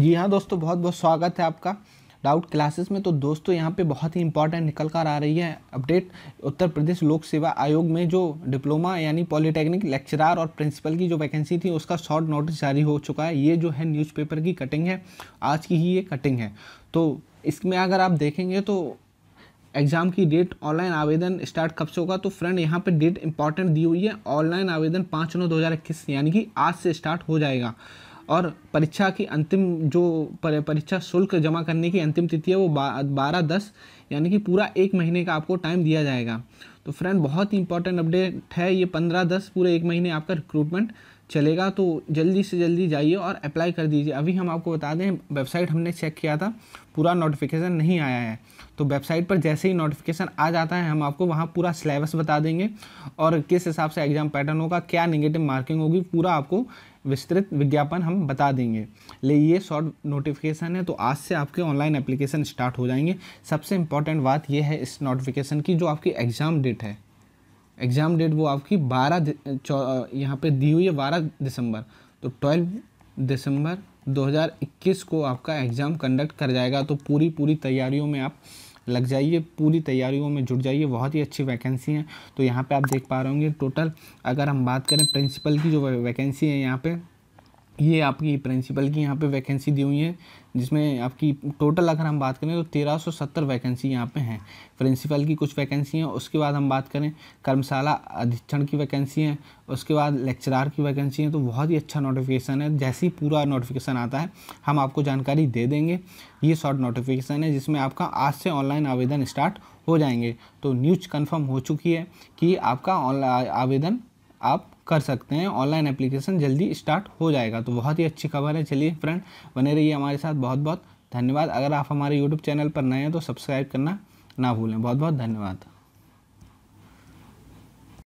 जी हाँ दोस्तों बहुत बहुत स्वागत है आपका डाउट क्लासेस में तो दोस्तों यहाँ पे बहुत ही इंपॉर्टेंट निकल कर आ रही है अपडेट उत्तर प्रदेश लोक सेवा आयोग में जो डिप्लोमा यानी पॉलिटेक्निक लेक्चरार और प्रिंसिपल की जो वैकेंसी थी उसका शॉर्ट नोटिस जारी हो चुका है ये जो है न्यूज़पेपर की कटिंग है आज की ही ये कटिंग है तो इसमें अगर आप देखेंगे तो एग्ज़ाम की डेट ऑनलाइन आवेदन स्टार्ट कब से होगा तो फ्रेंड यहाँ पर डेट इंपॉर्टेंट दी हुई है ऑनलाइन आवेदन पाँच नौ दो हज़ार इक्कीस यानी कि आज से स्टार्ट हो जाएगा और परीक्षा की अंतिम जो परीक्षा शुल्क जमा करने की अंतिम तिथि है वो बारह दस यानी कि पूरा एक महीने का आपको टाइम दिया जाएगा तो फ्रेंड बहुत ही इंपॉर्टेंट अपडेट है ये पंद्रह दस पूरे एक महीने आपका रिक्रूटमेंट चलेगा तो जल्दी से जल्दी जाइए और अप्लाई कर दीजिए अभी हम आपको बता दें वेबसाइट हमने चेक किया था पूरा नोटिफिकेशन नहीं आया है तो वेबसाइट पर जैसे ही नोटिफिकेशन आ जाता है हम आपको वहाँ पूरा सिलेबस बता देंगे और किस हिसाब से एग्ज़ाम पैटर्न होगा क्या निगेटिव मार्किंग होगी पूरा आपको विस्तृत विज्ञापन हम बता देंगे ले ये शॉर्ट नोटिफिकेशन है तो आज से आपके ऑनलाइन एप्लीकेशन स्टार्ट हो जाएंगे सबसे इम्पॉर्टेंट बात यह है इस नोटिफिकेशन की जो आपकी एग्ज़ाम डेट है एग्ज़ाम डेट वो आपकी बारह यहाँ पे दी हुई है बारह दिसंबर तो ट्वेल्व दिसंबर 2021 को आपका एग्ज़ाम कंडक्ट कर जाएगा तो पूरी पूरी तैयारियों में आप लग जाइए पूरी तैयारियों में जुट जाइए बहुत ही अच्छी वैकेंसी हैं तो यहाँ पे आप देख पा रहे होंगे टोटल अगर हम बात करें प्रिंसिपल की जो वैकेंसी है यहाँ पे ये आपकी प्रिंसिपल की यहाँ पे वैकेंसी दी हुई है जिसमें आपकी टोटल अगर हम बात करें तो तेरह सौ सत्तर वैकेंसी यहाँ पे हैं प्रिंसिपल की कुछ वैकेंसी हैं उसके बाद हम बात करें कर्मशाला अधीक्षण की वैकेंसी हैं उसके बाद लेक्चरार की वैकेंसी हैं तो बहुत ही अच्छा नोटिफिकेशन है जैसे ही पूरा नोटिफिकेशन आता है हम आपको जानकारी दे देंगे ये शॉर्ट नोटिफिकेशन है जिसमें आपका आज से ऑनलाइन आवेदन स्टार्ट हो जाएंगे तो न्यूज कन्फर्म हो चुकी है कि आपका ऑनलाइन आवेदन आप कर सकते हैं ऑनलाइन एप्लीकेशन जल्दी स्टार्ट हो जाएगा तो बहुत ही अच्छी खबर है चलिए फ्रेंड बने रहिए हमारे साथ बहुत बहुत धन्यवाद अगर आप हमारे यूट्यूब चैनल पर नए हैं तो सब्सक्राइब करना ना भूलें बहुत बहुत धन्यवाद